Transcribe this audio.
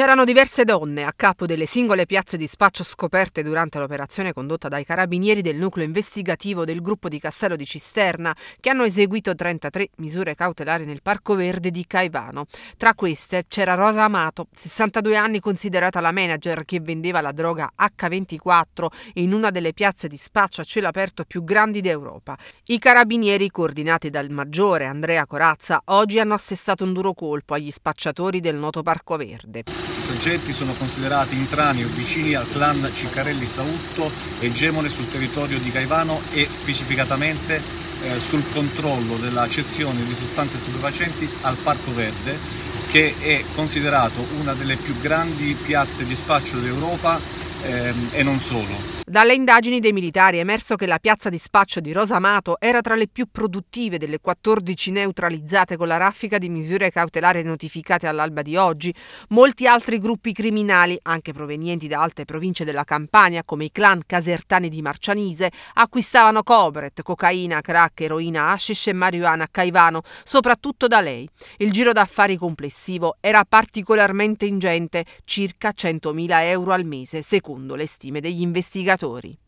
C'erano diverse donne a capo delle singole piazze di spaccio scoperte durante l'operazione condotta dai carabinieri del nucleo investigativo del gruppo di Castello di Cisterna, che hanno eseguito 33 misure cautelari nel Parco Verde di Caivano. Tra queste c'era Rosa Amato, 62 anni, considerata la manager che vendeva la droga H24 in una delle piazze di spaccio a cielo aperto più grandi d'Europa. I carabinieri, coordinati dal maggiore Andrea Corazza, oggi hanno assestato un duro colpo agli spacciatori del noto Parco Verde. I soggetti sono considerati intranei o vicini al clan Ciccarelli Sautto, egemone sul territorio di Caivano e specificatamente eh, sul controllo della cessione di sostanze stupefacenti al Parco Verde, che è considerato una delle più grandi piazze di spaccio d'Europa ehm, e non solo. Dalle indagini dei militari è emerso che la piazza di spaccio di Rosa Amato era tra le più produttive delle 14 neutralizzate con la raffica di misure cautelari notificate all'alba di oggi. Molti altri gruppi criminali, anche provenienti da altre province della Campania, come i clan casertani di Marcianise, acquistavano cobret, cocaina, crack, eroina, hashish e marijuana a Caivano, soprattutto da lei. Il giro d'affari complessivo era particolarmente ingente, circa 100.000 euro al mese, secondo le stime degli investigatori pescatori.